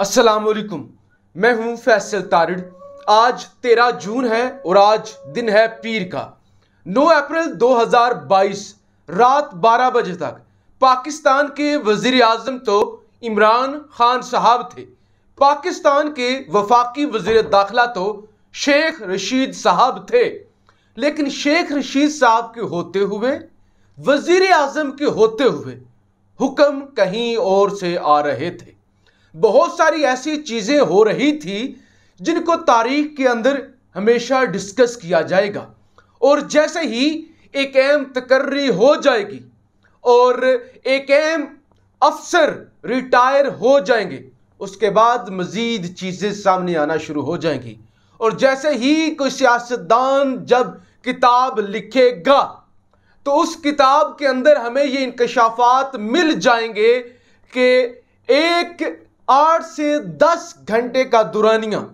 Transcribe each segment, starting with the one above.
वालेकुम मैं हूं फैसल तारिड आज तेरह जून है और आज दिन है पीर का 9 अप्रैल 2022 रात 12 बजे तक पाकिस्तान के वजीर अजम तो इमरान खान साहब थे पाकिस्तान के वफाकी वजीर दाखिला तो शेख रशीद साहब थे लेकिन शेख रशीद साहब के होते हुए वजीर अजम के होते हुए हुक्म कहीं और से आ रहे थे बहुत सारी ऐसी चीज़ें हो रही थी जिनको तारीख के अंदर हमेशा डिस्कस किया जाएगा और जैसे ही एक अहम तकर्री हो जाएगी और एक अहम अफसर रिटायर हो जाएंगे उसके बाद मज़ीद चीज़ें सामने आना शुरू हो जाएंगी और जैसे ही कोई सियासतदान जब किताब लिखेगा तो उस किताब के अंदर हमें ये इंकशाफात मिल जाएंगे कि एक आठ से दस घंटे का दुरानिया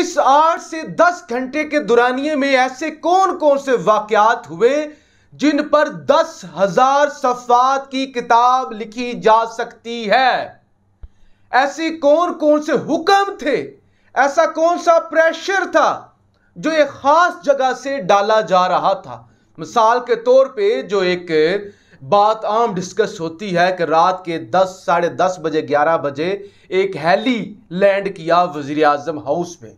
इस आठ से दस घंटे के दुरानिए में ऐसे कौन कौन से वाकयात हुए जिन पर दस हजार सफात की किताब लिखी जा सकती है ऐसे कौन कौन से हुक्म थे ऐसा कौन सा प्रेशर था जो एक ख़ास जगह से डाला जा रहा था मिसाल के तौर पे जो एक बात आम डिस्कस होती है कि रात के दस साढ़े दस बजे ग्यारह बजे एक हैली लैंड किया वज़ी अजम हाउस में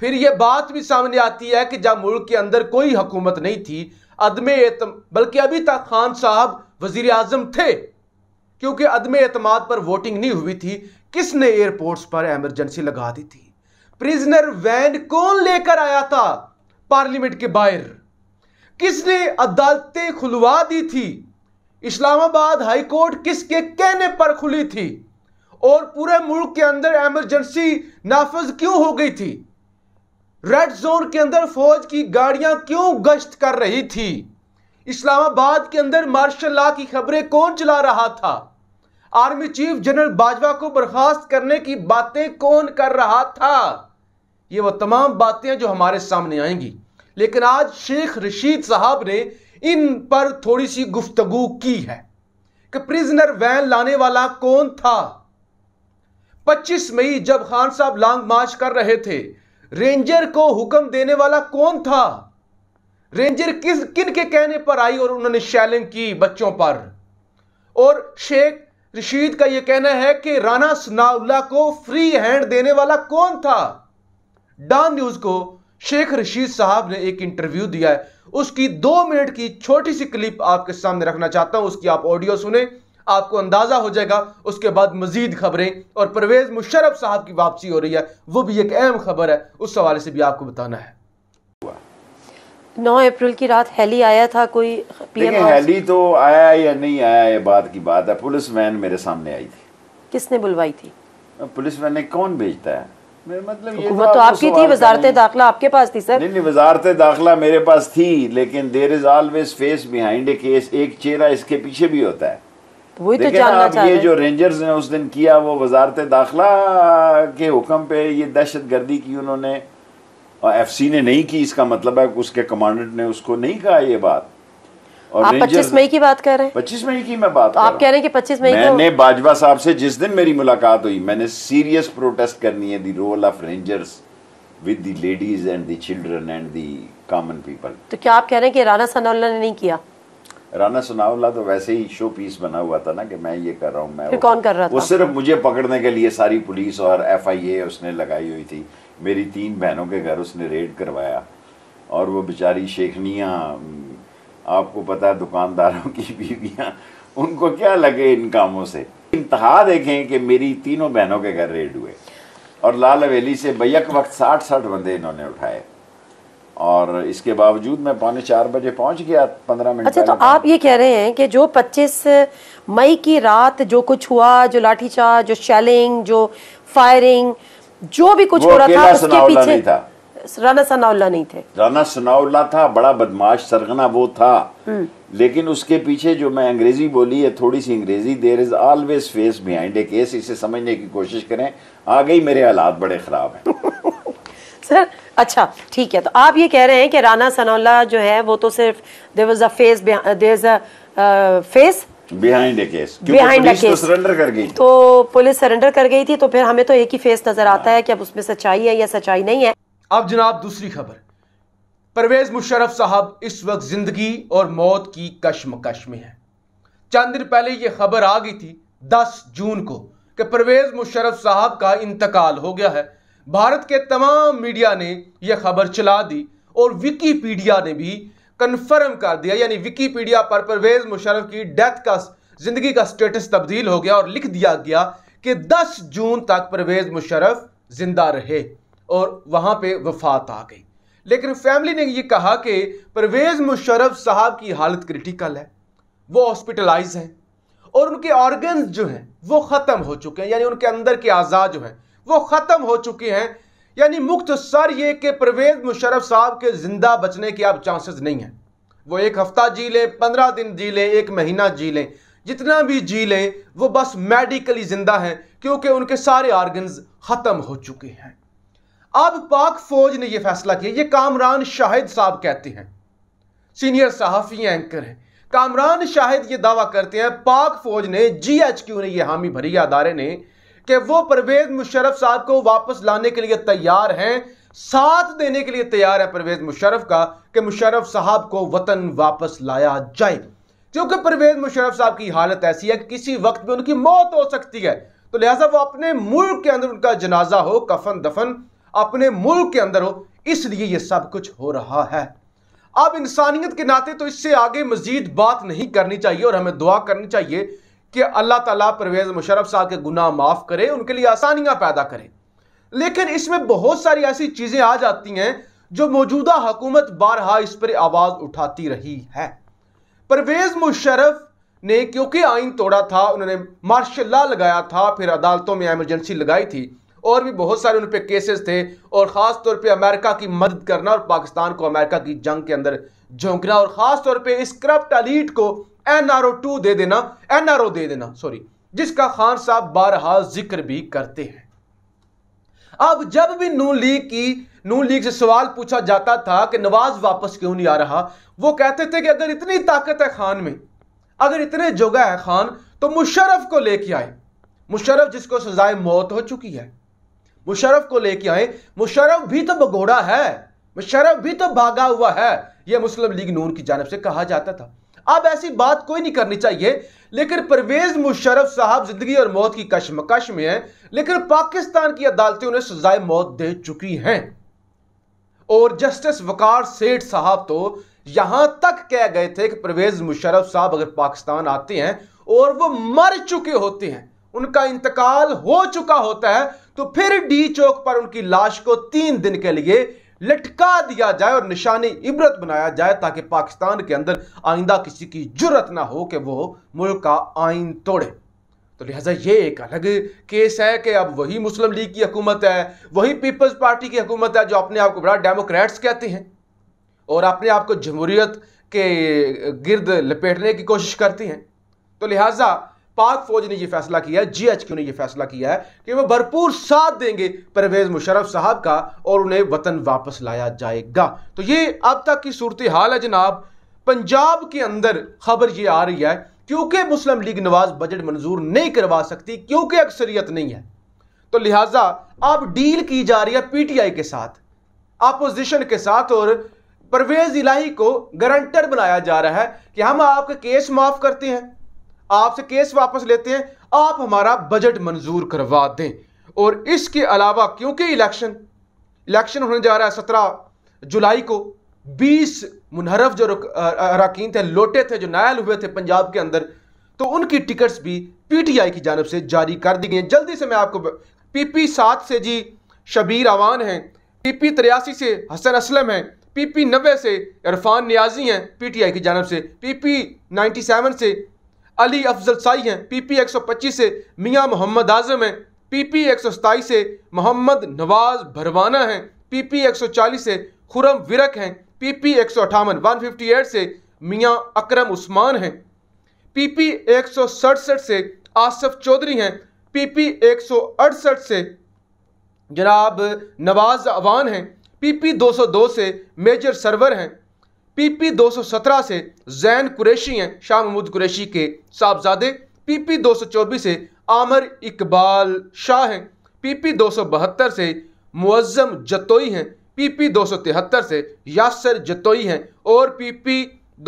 फिर यह बात भी सामने आती है कि जब मुल्क के अंदर कोई हुकूमत नहीं थी अदम एतम बल्कि अभी तक खान साहब वजीर अजम थे क्योंकि अदम एतम पर वोटिंग नहीं हुई थी किसने एयरपोर्ट्स पर एमरजेंसी लगा दी थी प्रिजनर वैन कौन लेकर आया था पार्लियामेंट के बाहर किसने अदालतें खुलवा दी थी इस्लामाबाद हाईकोर्ट किसके कहने पर खुली थी और पूरे मुल्क के अंदर एमरजेंसी नाफज क्यों हो गई थी रेड जोन के अंदर फौज की गाड़ियां क्यों गश्त कर रही थी इस्लामाबाद के अंदर मार्शल लॉ की खबरें कौन चला रहा था आर्मी चीफ जनरल बाजवा को बर्खास्त करने की बातें कौन कर रहा था ये वो तमाम बातें जो हमारे सामने आएंगी लेकिन आज शेख रशीद साहब ने इन पर थोड़ी सी गुफ्तगु की है कि प्रिजनर वैन लाने वाला कौन था 25 मई जब खान साहब लॉन्ग मार्च कर रहे थे रेंजर को हुक्म देने वाला कौन था रेंजर किस किन के कहने पर आई और उन्होंने शैलिंग की बच्चों पर और शेख रशीद का यह कहना है कि राणा सनाउल्ला को फ्री हैंड देने वाला कौन था डॉन न्यूज को शेख रशीद साहब ने एक इंटरव्यू दिया है उसकी दो मिनट की छोटी सी क्लिप आपके सामने रखना चाहता हूं उसकी आप ऑडियो सुने आपको अंदाजा हो जाएगा उसके बाद मजीद खबरें और परवेज मुशरफ साहब की वापसी हो रही है वो भी एक अहम खबर है उस हवाले से भी आपको बताना है नौ अप्रैल की रात हैली आया था कोई पीएम हैली तो आया या नहीं आया ये बात की बात है पुलिस वैन मेरे सामने आई थी किसने बुलवाई थी पुलिस वैन ने कौन भेजता है मतलब तो, तो आपकी थी वजारत दाखिला आपके पास थी सर नहीं नहीं वजारत दाखिला मेरे पास थी लेकिन there is always face behind case एक चेहरा इसके पीछे भी होता है तो वही तो जानना आप ये जो रेंजर्स ने उस दिन किया वो वजारत दाखिला के हुक्म पे ये दहशत गर्दी की उन्होंने और एफ सी ने नहीं की इसका मतलब है उसके कमांडेंट ने उसको नहीं कहा ये बात और आप 25 मई की बात कर रहे हैं पच्चीस मई की मैं बात तो आप कह रहे हैं कि 25 मई मैंने बाजवा साहब से जिस दिन मेरी मुलाकात हुई मैंने सीरियस प्रोटेस्ट करनी है the role of rangers with the ladies and the children and the common people तो क्या आप कह रहे हैं कि राणा सनाउल्ला ने नहीं किया राना सनाउल्ला तो वैसे ही शो पीस बना हुआ था ना कि मैं ये कर रहा हूँ मैं कौन कर रहा था वो सिर्फ मुझे पकड़ने के लिए सारी पुलिस और एफआईए उसने लगाई हुई थी मेरी तीन बहनों के घर उसने रेड करवाया और वो बेचारी शेखनिया आपको पता है दुकानदारों की बीवियाँ उनको क्या लगे इन कामों से इंतहा देखें कि मेरी तीनों बहनों के घर रेड हुए और लाल हवेली से बैक वक्त साठ साठ बंदे इन्होंने उठाए और इसके बावजूद मैं पौने चार बजे पहुंच गया पंद्रह मिनट अच्छा तो आप ये कह रहे हैं कि जो पच्चीस मई की रात जो कुछ हुआ जो लाठीचार्ज जो शेलिंग जो फायरिंग जो भी कुछ हो रहा था उसके पीछे था राना सनाउल्ला नहीं थे राना सनाउल्ला था बड़ा बदमाश सरगना वो था हम्म। लेकिन उसके पीछे जो मैं अंग्रेजी बोली है थोड़ी सी अंग्रेजी there is always face behind a case इसे समझने की कोशिश करें आ गई मेरे हालात बड़े खराब हैं सर अच्छा ठीक है तो आप ये कह रहे हैं कि राना सनाउल्ला जो है वो तो सिर्फ there was a face there is a face तो पुलिस सरेंडर कर गई थी तो फिर हमें तो एक ही फेस नजर आता है कि अब उसमें सच्चाई है या सच्चाई नहीं है अब जनाब दूसरी खबर परवेज़ मुशरफ साहब इस वक्त ज़िंदगी और मौत की कश्मकश में है चंद दिन पहले यह खबर आ गई थी 10 जून को कि परवेज़ मुशरफ साहब का इंतकाल हो गया है भारत के तमाम मीडिया ने यह खबर चला दी और विकीपीडिया ने भी कन्फर्म कर दिया यानी विकीपीडिया पर परवेज़ मुशरफ की डेथ का ज़िंदगी का स्टेटस तब्दील हो गया और लिख दिया गया कि 10 जून तक परवेज़ मुशरफ जिंदा रहे और वहाँ पे वफात आ गई लेकिन फैमिली ने ये कहा कि परवेज़ मुशरफ साहब की हालत क्रिटिकल है वो हॉस्पिटलाइज हैं और उनके ऑर्गन्स जो हैं वो ख़त्म हो चुके हैं यानी उनके अंदर के आज़ाद जो हैं वो ख़त्म हो चुके हैं यानी मुख्त सर ये कि परवेज़ मुशरफ साहब के ज़िंदा बचने के अब चांसेस नहीं हैं वो एक हफ़्ता जी लें पंद्रह दिन जी लें एक महीना जी लें जितना भी जी लें वो बस मेडिकली ज़िंदा हैं क्योंकि उनके सारे ऑर्गन्स ख़त्म हो चुके हैं अब पाक फौज ने यह फैसला किया ये कामरान शाहिद साहब कहते हैं सीनियर सहाफ़ी एंकर हैं कामरान शाहिद ये दावा करते हैं पाक फौज ने जी एच क्यू ने यह हामी भरी अदारे ने कि वो परवेज मुशरफ साहब को वापस लाने के लिए तैयार हैं साथ देने के लिए तैयार है परवेज मुशरफ का कि मुशरफ साहब को वतन वापस लाया जाए क्योंकि परवेज मुशरफ साहब की हालत ऐसी है कि किसी वक्त में उनकी मौत हो सकती है तो लिहाजा वो अपने मुल्क के अंदर उनका जनाजा हो कफन दफन अपने मुल्क के अंदर हो इसलिए ये सब कुछ हो रहा है अब इंसानियत के नाते तो इससे आगे मजीद बात नहीं करनी चाहिए और हमें दुआ करनी चाहिए कि अल्लाह ताला परवेज़ मुशरफ साहब के गुनाह माफ़ करे उनके लिए आसानियां पैदा करे लेकिन इसमें बहुत सारी ऐसी चीज़ें आ जाती हैं जो मौजूदा हुकूमत बारहा इस पर आवाज़ उठाती रही है परवेज़ मुशरफ ने क्योंकि आइन तोड़ा था उन्होंने मार्शल लगाया था फिर अदालतों में एमरजेंसी लगाई थी और भी बहुत सारे उन पर केसेस थे और ख़ास तौर पे अमेरिका की मदद करना और पाकिस्तान को अमेरिका की जंग के अंदर झोंकना और ख़ास तौर पे इस करप्ट अलीट को एन आर ओ टू दे देना एन आर ओ दे देना सॉरी जिसका खान साहब बारहा जिक्र भी करते हैं अब जब भी नू लीग की नू लीग से सवाल पूछा जाता था कि नवाज वापस क्यों नहीं आ रहा वो कहते थे कि अगर इतनी ताकत है खान में अगर इतने जोगा है खान तो मुशरफ को लेके आए मुशरफ जिसको सजाए मौत हो चुकी है मुशरफ को लेके आए मुशरफ भी तो भगोड़ा है मुशरफ भी तो भागा हुआ है यह मुस्लिम लीग नून की जानब से कहा जाता था अब ऐसी बात कोई नहीं करनी चाहिए लेकिन परवेज मुशरफ साहब जिंदगी और मौत की कशमकश में है लेकिन पाकिस्तान की अदालतें उन्हें सजाए मौत दे चुकी हैं और जस्टिस वकार सेठ साहब तो यहां तक कह गए थे कि परवेज मुशरफ साहब अगर पाकिस्तान आते हैं और वो मर चुके होते हैं उनका इंतकाल हो चुका होता है तो फिर डी चौक पर उनकी लाश को तीन दिन के लिए लटका दिया जाए और निशानी इबरत बनाया जाए ताकि पाकिस्तान के अंदर आइंदा किसी की जरूरत ना हो कि वो मुल्क का आइन तोड़े तो लिहाजा ये एक अलग केस है कि अब वही मुस्लिम लीग की हुकूमत है वही पीपल्स पार्टी की हुकूमत है जो अपने आप को बड़ा डेमोक्रेट्स कहते हैं और अपने आप को जमहूरियत के गिरद लपेटने की कोशिश करती हैं तो लिहाजा पाक फौज ने यह फैसला किया है जीएचक्यू ने यह फैसला किया है कि वह भरपूर साथ देंगे परवेज मुशरफ साहब का और उन्हें वतन वापस लाया जाएगा तो ये अब तक की सूरत हाल है जनाब पंजाब के अंदर खबर ये आ रही है क्योंकि मुस्लिम लीग नवाज बजट मंजूर नहीं करवा सकती क्योंकि अक्सरियत नहीं है तो लिहाजा अब डील की जा रही है पीटीआई के साथ अपोजिशन के साथ और परवेज इलाही को गारंटर बनाया जा रहा है कि हम आपके केस माफ करते हैं आपसे केस वापस लेते हैं आप हमारा बजट मंजूर करवा दें और इसके अलावा क्योंकि इलेक्शन इलेक्शन होने जा रहा है सत्रह जुलाई को बीस मुनहरफ जो अरकान थे लोटे थे जो नायल हुए थे पंजाब के अंदर तो उनकी टिकट्स भी पीटीआई की जानब से जारी कर दी गई जल्दी से मैं आपको पीपी सात से जी शबीर अवान हैं पीपी तिरासी से हसन असलम हैं पीपी नब्बे से इरफान न्याजी हैं पीटीआई की जानब से पीपी नाइन्टी सेवन से अली अफजल साई हैं पीपी 125 से मियां मोहम्मद आजम हैं पीपी 127 से मोहम्मद नवाज भरवाना हैं पीपी 140 से खुरम विरक हैं पीपी एक सौ अठावन वन फिफ्टी एट से मियाँ अकरम उस्मान हैं पीपी एक सौ सड़सठ से आसफ चौधरी हैं पीपी एक सौ अड़सठ से जनाब नवाज अवान हैं पीपी दो सौ दो से मेजर सरवर हैं पीपी 217 से जैन कुरैशी हैं शाह महमूद कुरैशी के साहबजादे पीपी 224 से आमर इकबाल शाह हैं पीपी 272 से मुअज़म जतोई हैं पीपी 273 से यासर जतोई हैं और पीपी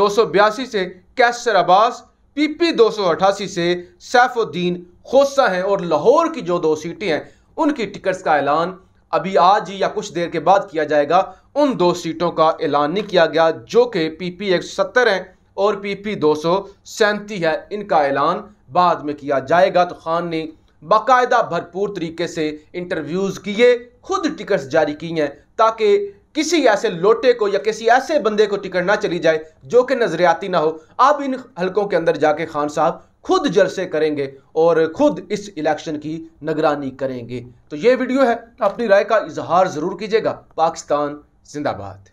282 से कैसर अब्बास पीपी 288 से सैफुद्दीन खोसा हैं और लाहौर की जो दो सीटें हैं उनकी टिकट्स का ऐलान अभी आज ही या कुछ देर के बाद किया जाएगा उन दो सीटों का ऐलान नहीं किया गया जो कि पी पी एक सत्तर है और पी पी दो सौ सैंती है इनका ऐलान बाद में किया जाएगा तो खान ने बाकायदा भरपूर तरीके से इंटरव्यूज़ किए खुद टिकट्स जारी की हैं ताकि किसी ऐसे लोटे को या किसी ऐसे बंदे को टिकट ना चली जाए जो कि नजरियाती ना हो अब इन हलकों के अंदर जाके खान साहब खुद जलसे करेंगे और खुद इस इलेक्शन की निगरानी करेंगे तो ये वीडियो है अपनी राय का इजहार ज़रूर कीजिएगा पाकिस्तान जिंदाबाद